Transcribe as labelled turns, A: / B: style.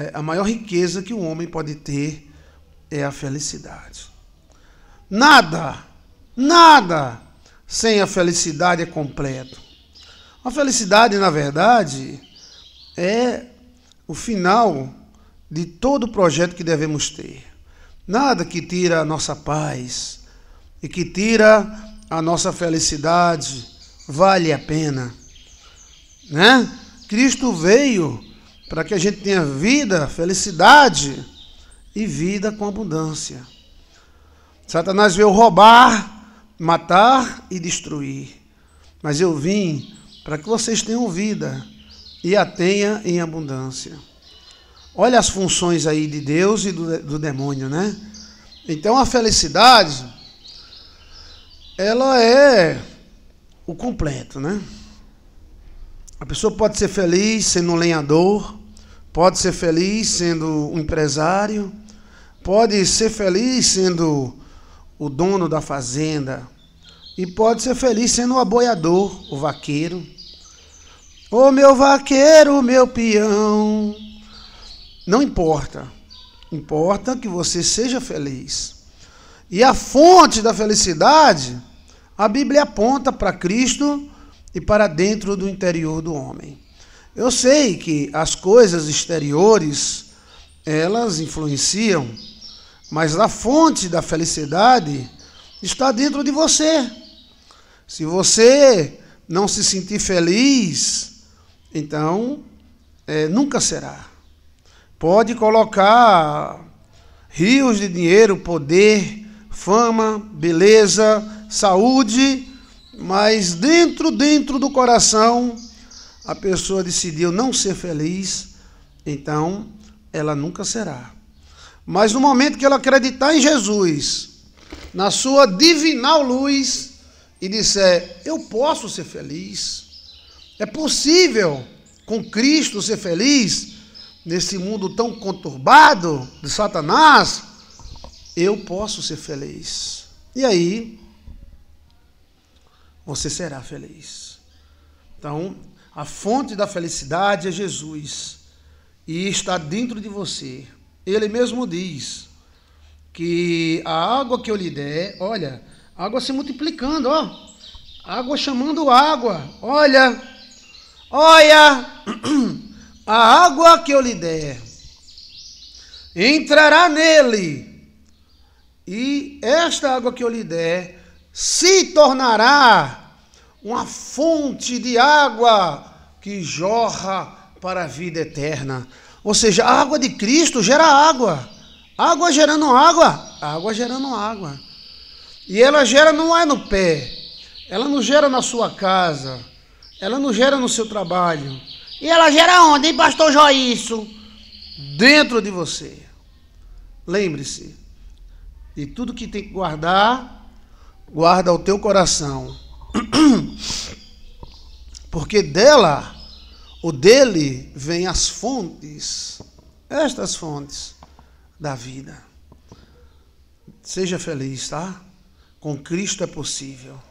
A: É, a maior riqueza que um homem pode ter é a felicidade. Nada, nada sem a felicidade é completo. A felicidade, na verdade, é o final de todo o projeto que devemos ter. Nada que tira a nossa paz e que tira a nossa felicidade vale a pena. Né? Cristo veio para que a gente tenha vida, felicidade e vida com abundância. Satanás veio roubar, matar e destruir. Mas eu vim para que vocês tenham vida e a tenha em abundância. Olha as funções aí de Deus e do, do demônio, né? Então a felicidade, ela é o completo, né? A pessoa pode ser feliz sendo um lenhador, Pode ser feliz sendo um empresário, pode ser feliz sendo o dono da fazenda, e pode ser feliz sendo o aboiador, o vaqueiro. Ô meu vaqueiro, meu peão. Não importa. Importa que você seja feliz. E a fonte da felicidade, a Bíblia aponta para Cristo e para dentro do interior do homem. Eu sei que as coisas exteriores elas influenciam, mas a fonte da felicidade está dentro de você. Se você não se sentir feliz, então é, nunca será. Pode colocar rios de dinheiro, poder, fama, beleza, saúde, mas dentro, dentro do coração, a pessoa decidiu não ser feliz, então ela nunca será. Mas no momento que ela acreditar em Jesus, na sua divinal luz, e disser: Eu posso ser feliz, é possível com Cristo ser feliz, nesse mundo tão conturbado de Satanás, eu posso ser feliz. E aí, você será feliz. Então, a fonte da felicidade é Jesus e está dentro de você. Ele mesmo diz que a água que eu lhe der, olha, água se multiplicando, ó. Água chamando água. Olha. Olha, a água que eu lhe der entrará nele. E esta água que eu lhe der se tornará uma fonte de água que jorra para a vida eterna. Ou seja, a água de Cristo gera água. Água gerando água, água gerando água. E ela gera não é no pé, ela não gera na sua casa, ela não gera no seu trabalho. E ela gera onde, hein, pastor isso? Dentro de você. Lembre-se, de tudo que tem que guardar, guarda o teu coração porque dela ou dele vêm as fontes, estas fontes da vida. Seja feliz, tá? Com Cristo é possível.